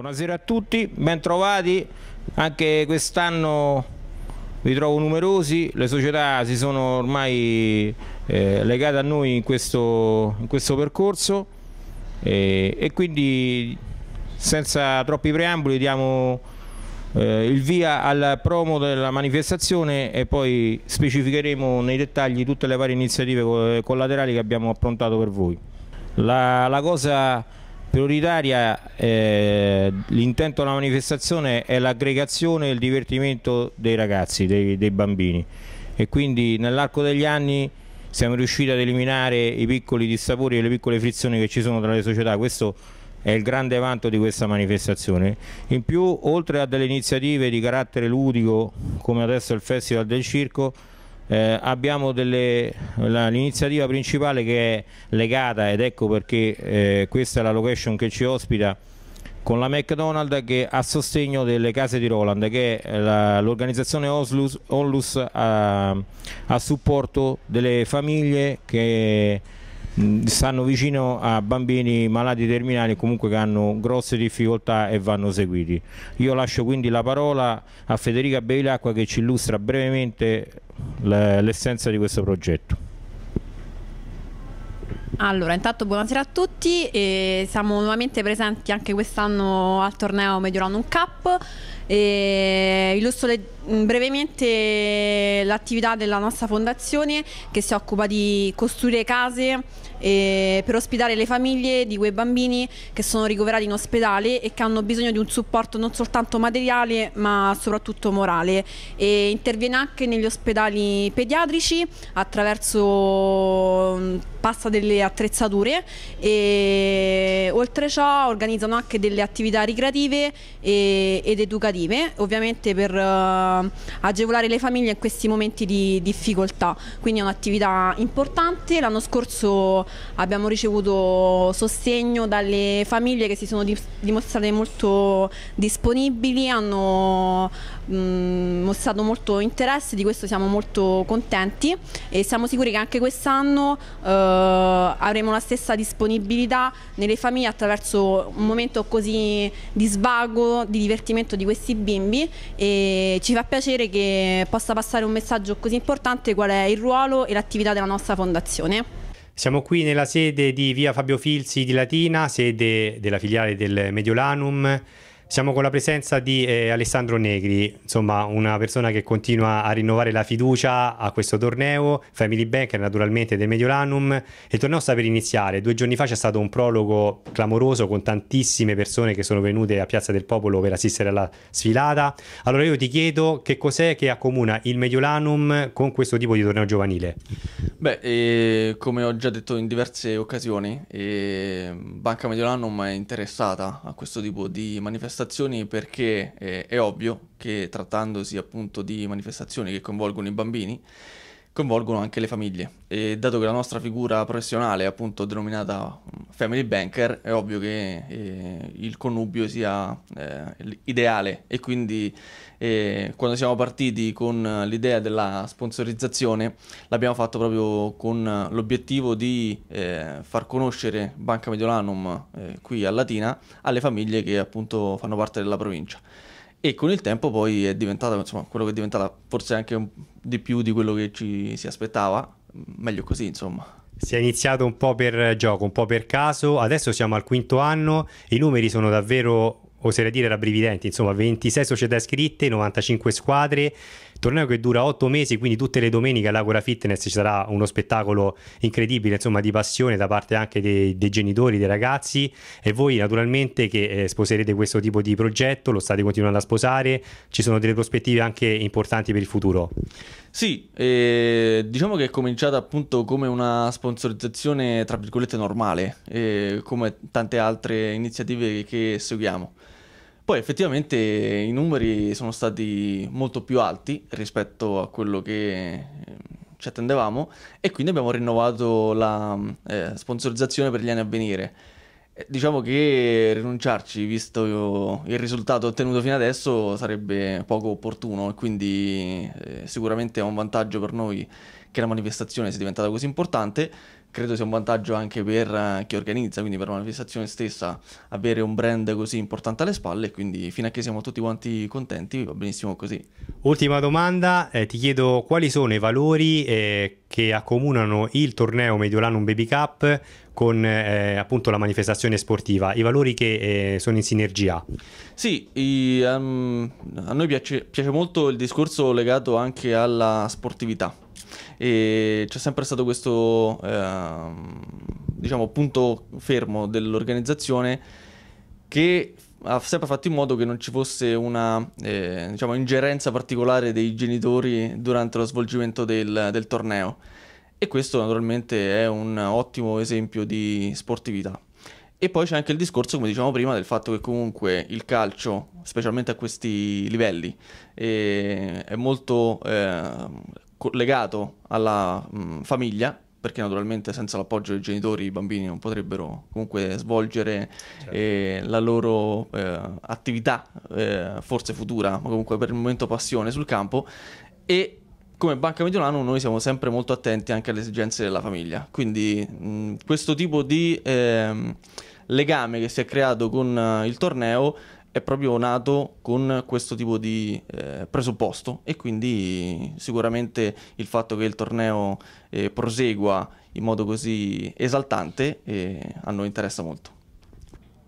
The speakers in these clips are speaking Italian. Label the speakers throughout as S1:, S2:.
S1: Buonasera a tutti, bentrovati, anche quest'anno vi trovo numerosi, le società si sono ormai eh, legate a noi in questo, in questo percorso eh, e quindi senza troppi preamboli diamo eh, il via al promo della manifestazione e poi specificheremo nei dettagli tutte le varie iniziative collaterali che abbiamo approntato per voi. la, la cosa prioritaria eh, l'intento della manifestazione è l'aggregazione e il divertimento dei ragazzi, dei, dei bambini e quindi nell'arco degli anni siamo riusciti ad eliminare i piccoli dissapori e le piccole frizioni che ci sono tra le società, questo è il grande vanto di questa manifestazione. In più, oltre a delle iniziative di carattere ludico come adesso il Festival del Circo, eh, abbiamo l'iniziativa principale che è legata ed ecco perché eh, questa è la location che ci ospita con la McDonald's che a sostegno delle case di Roland che è l'organizzazione Onlus a, ah, a supporto delle famiglie che Mm, stanno vicino a bambini malati terminali comunque che hanno grosse difficoltà e vanno seguiti. Io lascio quindi la parola a Federica Bevilacqua che ci illustra brevemente l'essenza di questo progetto.
S2: Allora, intanto buonasera a tutti, e siamo nuovamente presenti anche quest'anno al torneo Mediolanum Cup e illustro le Mm, brevemente l'attività della nostra fondazione che si occupa di costruire case eh, per ospitare le famiglie di quei bambini che sono ricoverati in ospedale e che hanno bisogno di un supporto non soltanto materiale ma soprattutto morale. E interviene anche negli ospedali pediatrici attraverso mm, passa delle attrezzature e oltre ciò organizzano anche delle attività ricreative e, ed educative ovviamente per eh, eh, agevolare le famiglie in questi momenti di difficoltà. Quindi è un'attività importante. L'anno scorso abbiamo ricevuto sostegno dalle famiglie che si sono dimostrate molto disponibili, hanno Mm, mostrato molto interesse, di questo siamo molto contenti e siamo sicuri che anche quest'anno eh, avremo la stessa disponibilità nelle famiglie attraverso un momento così di svago, di divertimento di questi bimbi e ci fa piacere che possa passare un messaggio così importante qual è il ruolo e l'attività della nostra fondazione.
S3: Siamo qui nella sede di via Fabio Filzi di Latina, sede della filiale del Mediolanum. Siamo con la presenza di eh, Alessandro Negri, insomma una persona che continua a rinnovare la fiducia a questo torneo, Family Banker naturalmente del Mediolanum. Il torneo sta per iniziare, due giorni fa c'è stato un prologo clamoroso con tantissime persone che sono venute a Piazza del Popolo per assistere alla sfilata. Allora io ti chiedo che cos'è che accomuna il Mediolanum con questo tipo di torneo giovanile?
S4: Beh, eh, come ho già detto in diverse occasioni, eh, Banca Mediolanum è interessata a questo tipo di manifestazioni perché eh, è ovvio che trattandosi appunto di manifestazioni che coinvolgono i bambini, coinvolgono anche le famiglie e dato che la nostra figura professionale è appunto denominata mm, family banker è ovvio che eh, il connubio sia eh, ideale e quindi eh, quando siamo partiti con l'idea della sponsorizzazione l'abbiamo fatto proprio con l'obiettivo di eh, far conoscere Banca Mediolanum eh, qui a Latina alle famiglie che appunto fanno parte della provincia e con il tempo poi è diventata insomma, quello che è diventata forse anche di più di quello che ci si aspettava, mm, meglio così insomma. Si è iniziato un
S3: po' per gioco, un po' per caso, adesso siamo al quinto anno, i numeri sono davvero, oserei dire, rabbrividenti, insomma 26 società iscritte, 95 squadre, torneo che dura otto mesi, quindi tutte le domeniche all'Agora Fitness ci sarà uno spettacolo incredibile, insomma, di passione da parte anche dei, dei genitori, dei ragazzi e voi naturalmente che eh, sposerete questo tipo di progetto, lo state continuando a sposare, ci sono delle prospettive anche importanti per il futuro.
S4: Sì, eh, diciamo che è cominciata appunto come una sponsorizzazione tra virgolette normale, eh, come tante altre iniziative che seguiamo. Poi effettivamente i numeri sono stati molto più alti rispetto a quello che ehm, ci attendevamo e quindi abbiamo rinnovato la eh, sponsorizzazione per gli anni a venire. Eh, diciamo che rinunciarci, visto il risultato ottenuto fino adesso, sarebbe poco opportuno e quindi eh, sicuramente è un vantaggio per noi che la manifestazione sia diventata così importante credo sia un vantaggio anche per eh, chi organizza, quindi per la manifestazione stessa, avere un brand così importante alle spalle, quindi fino a che siamo tutti quanti contenti va benissimo così. Ultima domanda, eh, ti
S3: chiedo quali sono i valori eh, che accomunano il torneo Mediolanum Baby Cup con eh, appunto la manifestazione sportiva, i valori che eh, sono in sinergia.
S4: Sì, i, um, a noi piace, piace molto il discorso legato anche alla sportività e c'è sempre stato questo eh, diciamo, punto fermo dell'organizzazione che ha sempre fatto in modo che non ci fosse una eh, diciamo, ingerenza particolare dei genitori durante lo svolgimento del, del torneo e questo naturalmente è un ottimo esempio di sportività. E poi c'è anche il discorso, come dicevamo prima, del fatto che comunque il calcio, specialmente a questi livelli, eh, è molto eh, legato alla mh, mm, famiglia, perché naturalmente senza l'appoggio dei genitori i bambini non potrebbero comunque svolgere certo. eh, la loro eh, attività, eh, forse futura, ma comunque per il momento passione sul campo. E come Banca Mediolanum noi siamo sempre molto attenti anche alle esigenze della famiglia, quindi mh, mm, questo tipo di ehm, legame che si è creato con eh, il torneo è proprio nato con questo tipo di eh, presupposto e quindi sicuramente il fatto che il torneo eh, prosegua in modo così esaltante eh, a noi interessa molto.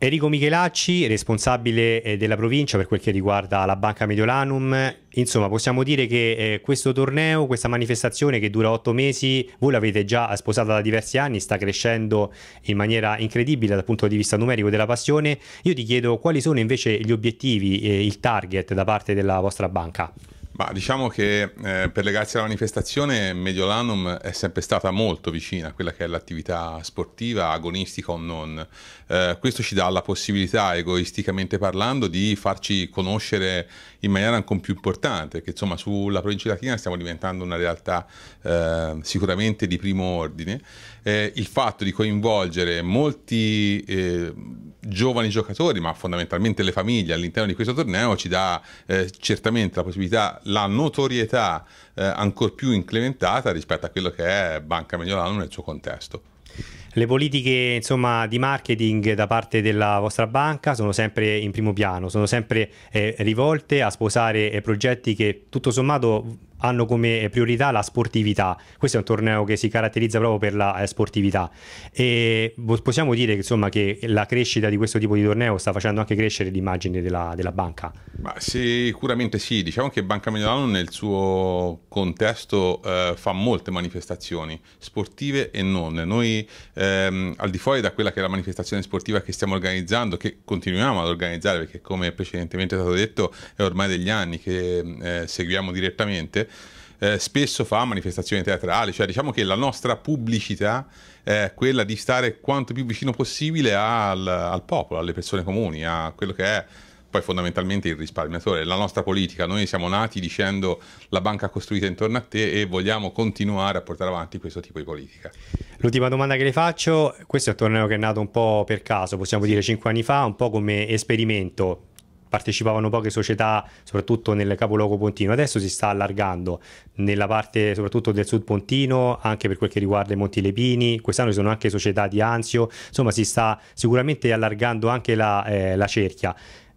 S4: Enrico Michelacci, responsabile
S3: eh, della provincia per quel che riguarda la Banca Mediolanum. Insomma, possiamo dire che eh, questo torneo, questa manifestazione che dura otto mesi, voi l'avete già sposata da diversi anni, sta crescendo in maniera incredibile dal punto di vista numerico della passione. Io ti chiedo quali sono invece
S5: gli obiettivi, eh, il target da parte della vostra banca? Ma diciamo che eh, per legarsi alla manifestazione Mediolanum è sempre stata molto vicina a quella che è l'attività sportiva, agonistica o non. Eh, questo ci dà la possibilità, egoisticamente parlando, di farci conoscere in maniera ancora più importante, che insomma sulla provincia latina stiamo diventando una realtà eh, sicuramente di primo ordine. Eh, il fatto di coinvolgere molti eh, giovani giocatori, ma fondamentalmente le famiglie all'interno di questo torneo ci dà eh, certamente la possibilità la notorietà eh, ancora più incrementata rispetto a quello che è Banca Mediolano nel suo contesto.
S3: Le politiche insomma, di marketing da parte della vostra banca sono sempre in primo piano, sono sempre eh, rivolte a sposare eh, progetti che tutto sommato hanno come eh, priorità la sportività. Questo è un torneo che si caratterizza proprio per la eh, sportività e possiamo dire insomma, che la crescita di questo tipo di torneo sta facendo anche crescere l'immagine
S5: della, della banca. Ma sicuramente sì, diciamo che Banca Milano nel suo contesto eh, fa molte manifestazioni sportive e non. Noi eh, ehm, al di fuori da quella che è la manifestazione sportiva che stiamo organizzando, che continuiamo ad organizzare perché come precedentemente è stato detto è ormai degli anni che eh, seguiamo direttamente, eh, spesso fa manifestazioni teatrali, cioè diciamo che la nostra pubblicità è quella di stare quanto più vicino possibile al, al popolo, alle persone comuni, a quello che è poi fondamentalmente il risparmiatore. La nostra politica, noi siamo nati dicendo la banca costruita intorno a te e vogliamo continuare a portare avanti questo tipo di politica.
S3: L'ultima domanda che le faccio, questo è un torneo che è nato un po' per caso, possiamo dire cinque anni fa, un po' come esperimento, partecipavano poche società, soprattutto nel capoluogo pontino. Adesso si sta allargando nella parte soprattutto del sud pontino, anche per quel che riguarda i Monti Lepini. Quest'anno ci sono anche società di Anzio, insomma si sta sicuramente allargando anche la, eh, la cerchia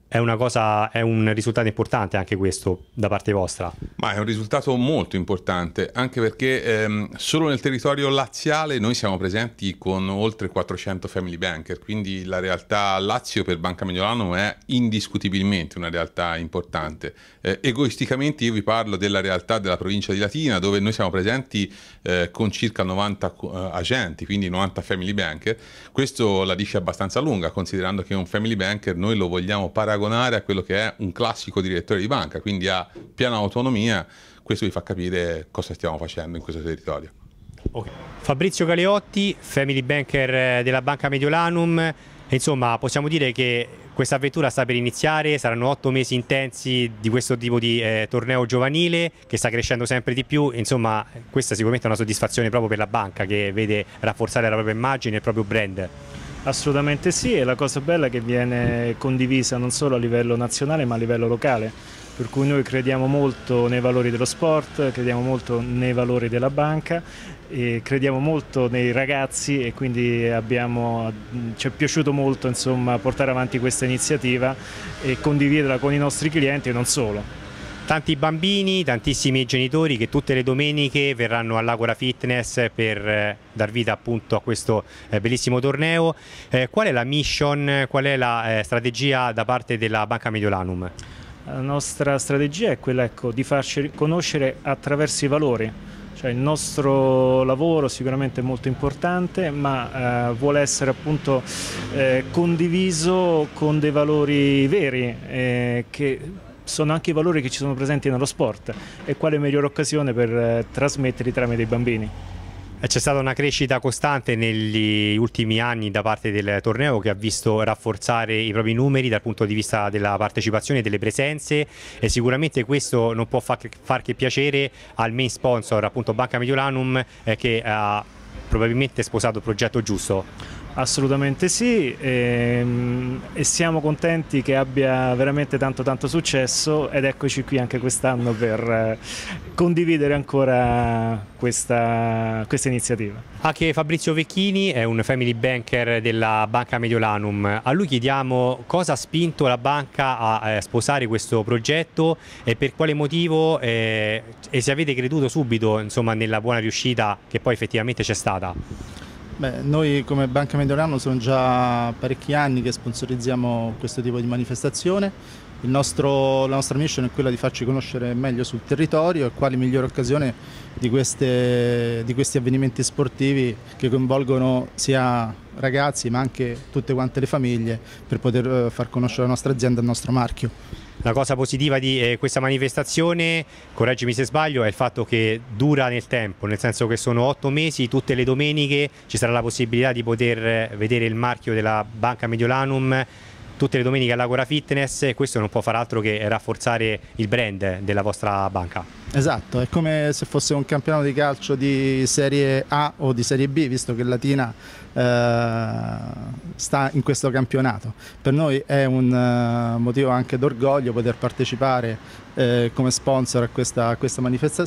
S3: è, cosa, è un risultato importante anche questo da parte vostra?
S5: Ma è un risultato molto importante, anche perché ehm, solo nel territorio laziale noi siamo presenti con oltre 400 family banker, quindi la realtà Lazio per Banca Mediolano è indiscutibilmente una realtà importante. Eh, egoisticamente io vi parlo della realtà della provincia di Latina, dove noi siamo presenti eh, con circa 90 eh, agenti, quindi 90 family banker. Questo la dice abbastanza lunga, considerando che un family banker noi lo vogliamo paragonare paragonare a quello che è un classico direttore di banca, quindi ha piena autonomia, questo vi fa capire cosa stiamo facendo in questo territorio.
S3: Okay. Fabrizio Galeotti, family banker eh, della Banca Mediolanum, insomma possiamo dire che questa avventura sta per iniziare, saranno otto mesi intensi di questo tipo di eh, torneo giovanile che sta crescendo sempre di più, insomma questa sicuramente è una soddisfazione proprio per la banca che vede rafforzare la propria immagine e il proprio brand.
S6: Assolutamente sì, e la cosa bella è che viene condivisa non solo a livello nazionale ma a livello locale, per cui noi crediamo molto nei valori dello sport, crediamo molto nei valori della banca, crediamo molto nei ragazzi e quindi abbiamo, ci è piaciuto molto insomma, portare avanti questa iniziativa e
S3: condividerla con i nostri clienti e non solo. Tanti bambini, tantissimi genitori che tutte le domeniche verranno all'Agora Fitness per eh, dar vita appunto a questo eh, bellissimo torneo. Eh, qual è la mission, qual è la strategia da parte della Banca Mediolanum?
S6: La nostra strategia è quella ecco, di farci conoscere attraverso i valori, cioè il nostro lavoro sicuramente è molto importante ma eh, vuole essere appunto eh, condiviso con dei valori veri eh, che sono anche i valori che ci sono presenti nello sport e quale migliore occasione per eh, trasmetterli tramite i bambini.
S3: Eh, c'è stata una crescita costante negli ultimi anni da parte del torneo che ha visto rafforzare i propri numeri dal punto di vista della partecipazione e delle presenze e sicuramente questo non può far che, piacere al main sponsor appunto Banca Mediolanum eh, che ha probabilmente sposato il progetto giusto.
S6: Assolutamente sì e, ehm, e, siamo contenti che abbia veramente tanto tanto successo ed eccoci qui anche quest'anno per eh, condividere ancora questa, questa iniziativa.
S3: Anche Fabrizio Vecchini è un family banker della Banca Mediolanum, a lui chiediamo cosa ha spinto la banca a sposare questo progetto e per quale motivo eh, e se avete creduto subito insomma, nella buona riuscita che poi effettivamente c'è stata.
S7: Beh, noi come Banca Mediolanum sono già parecchi anni che sponsorizziamo questo tipo di manifestazione. Nostro, la nostra mission è quella di farci conoscere meglio sul territorio e quale migliore occasione di, queste, di questi avvenimenti sportivi che coinvolgono sia ragazzi ma anche tutte quante le famiglie per poter eh, far conoscere la nostra azienda e il nostro marchio.
S3: La cosa positiva di eh, questa manifestazione, correggimi se sbaglio, è il fatto che dura nel tempo, nel senso che sono otto mesi, tutte le domeniche ci sarà la possibilità di poter eh, vedere il marchio della Banca Mediolanum tutte le domeniche all'Agora Fitness e questo non può far altro che rafforzare il brand della vostra banca.
S7: Esatto, è come se fosse un campionato di calcio di Serie A o di Serie B, visto che Latina eh, sta in questo campionato. Per noi è un eh, motivo anche d'orgoglio poter partecipare eh, come sponsor a questa, a questa manifesta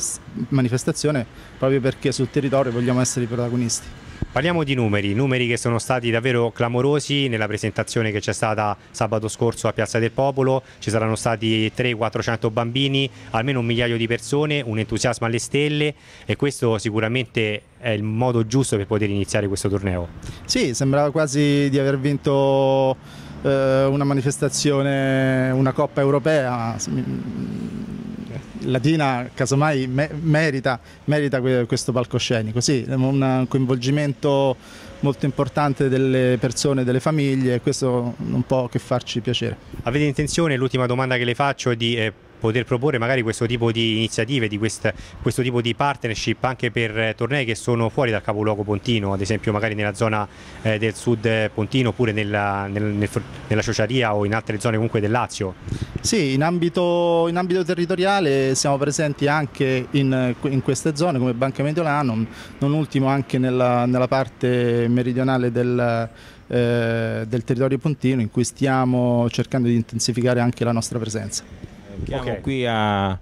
S7: manifestazione proprio perché sul territorio vogliamo essere i protagonisti. Parliamo di numeri, numeri
S3: che sono stati davvero clamorosi nella presentazione che c'è stata sabato scorso a Piazza del Popolo, ci saranno stati 300-400 bambini, almeno un migliaio di persone, un entusiasmo alle stelle e questo sicuramente è il modo giusto per poter iniziare questo torneo.
S7: Sì, sembrava quasi di aver vinto eh, una manifestazione, una coppa europea Latina casomai me merita, merita, questo palcoscenico, sì, un coinvolgimento molto importante delle persone, delle famiglie questo non può che farci piacere. Avete intenzione,
S3: l'ultima domanda che le faccio, è di eh, poter proporre magari questo tipo di iniziative, di quest, questo tipo di partnership anche per eh, tornei che sono fuori dal capoluogo pontino, ad esempio magari nella zona eh, del sud pontino oppure nella, nel, nel, nella Sociaria o in altre zone comunque del Lazio?
S7: Sì, in ambito, in ambito territoriale siamo presenti anche in, in, queste zone come Banca Mediolano, non ultimo anche nella, nella parte meridionale del eh, del territorio pontino in cui stiamo cercando di intensificare anche la nostra presenza.
S1: Siamo okay. qui a, a,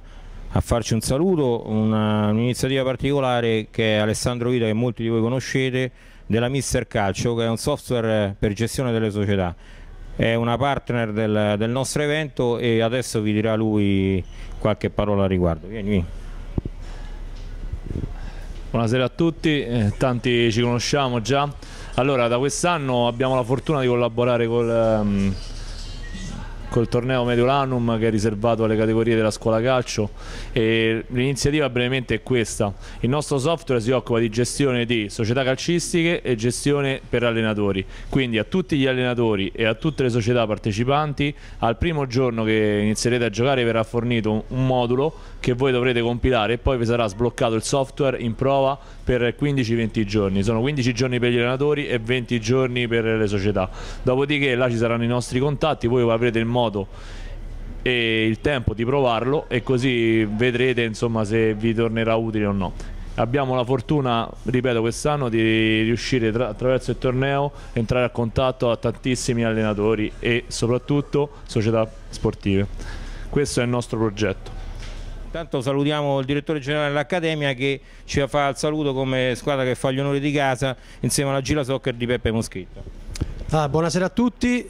S1: farci un saluto, un'iniziativa un particolare che è Alessandro Vita che molti di voi conoscete, della Mister Calcio che è un software per gestione delle società. È una partner del, del nostro evento e adesso vi dirà lui qualche parola al riguardo. Vieni, vieni.
S8: Buonasera a tutti, eh, tanti ci conosciamo già. Allora, da quest'anno abbiamo la fortuna di collaborare col... Um, col torneo Mediolanum che è riservato alle categorie della scuola calcio e l'iniziativa brevemente è questa. Il nostro software si occupa di gestione di società calcistiche e gestione per allenatori, quindi a tutti gli allenatori e a tutte le società partecipanti al primo giorno che inizierete a giocare verrà fornito un modulo che voi dovrete compilare e poi vi sarà sbloccato il software in prova per 15-20 giorni. Sono 15 giorni per gli allenatori e 20 giorni per le società. Dopodiché là ci saranno i nostri contatti, voi avrete il modulo modo e il tempo di provarlo e così vedrete insomma se vi tornerà utile o no abbiamo la fortuna, ripeto, quest'anno di riuscire tra, attraverso il torneo a entrare a contatto a tantissimi allenatori e soprattutto società sportive. Questo è il nostro progetto.
S1: Intanto salutiamo il direttore generale dell'Accademia che ci fa il saluto come squadra che fa gli onori di casa insieme alla Gila Soccer di Peppe
S9: Moschetta. Ah, buonasera a tutti,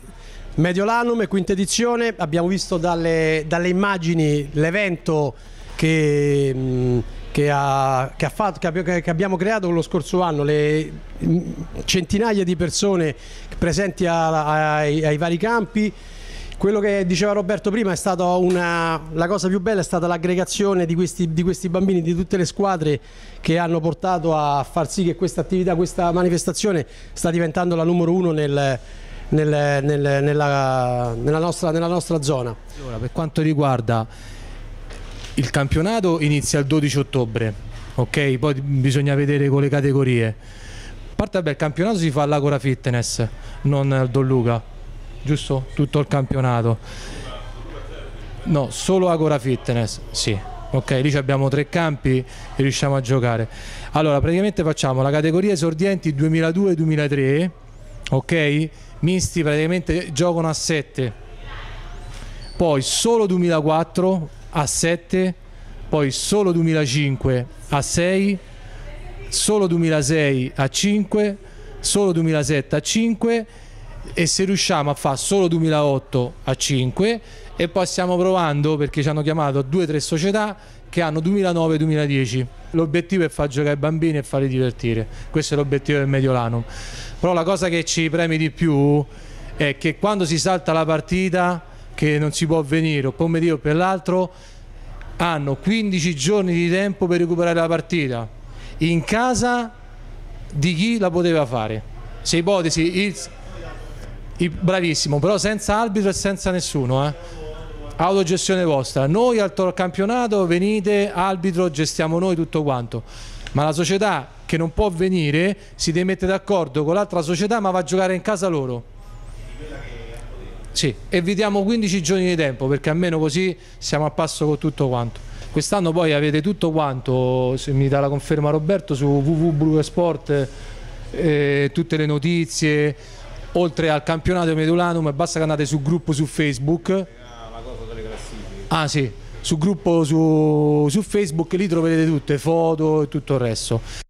S9: Mediolanum e quinta edizione, abbiamo visto dalle, dalle immagini l'evento che... Mm, che, ha, che, ha fatto, che, abbiamo creato lo scorso anno, le mm, centinaia di persone presenti a, a, ai, ai, vari campi. Quello che diceva Roberto prima è stata una, la cosa più bella è stata l'aggregazione di di questi bambini di tutte le squadre che hanno portato a far sì che questa attività, questa manifestazione sta diventando la numero uno nel, nel, nel, nella, nella, nostra, nella nostra zona. Allora, per quanto riguarda il campionato inizia il 12 ottobre, ok? Poi bisogna vedere con le categorie. Parte beh, il campionato si fa all'Agora Fitness, non al Don Luca, giusto? Tutto il campionato. No, solo Agora Fitness, sì. Ok, lì abbiamo tre campi e riusciamo a giocare. Allora, praticamente facciamo la categoria esordienti 2002-2003, ok? misti praticamente giocano a 7 poi solo 2004 a 7 poi solo 2005 a 6 solo 2006 a 5 solo 2007 a 5 e se riusciamo a fare solo 2008 a 5 e poi stiamo provando perché ci hanno chiamato due o tre società che hanno 2009-2010 L'obiettivo è far giocare i bambini e farli divertire, questo è l'obiettivo del Mediolanum. Però la cosa che ci preme di più è che quando si salta la partita, che non si può venire o per un motivo o per l'altro, hanno 15 giorni di tempo per recuperare la partita in casa di chi la poteva fare. Se ipotesi, il, il, bravissimo, però senza arbitro e senza nessuno. Eh autogestione vostra, noi al campionato venite, arbitro, gestiamo noi tutto quanto, ma la società che non può venire si deve mettere d'accordo con l'altra società ma va a giocare in casa loro. Sì, e vi diamo 15 giorni di tempo perché almeno così siamo a passo con tutto quanto. Quest'anno poi avete tutto quanto, se mi dà la conferma Roberto, su www.sport, eh, tutte le notizie, oltre al campionato Medulanum, basta che andate sul gruppo su Facebook Ah sì, sul gruppo su, su Facebook lì troverete tutte, foto e tutto il resto.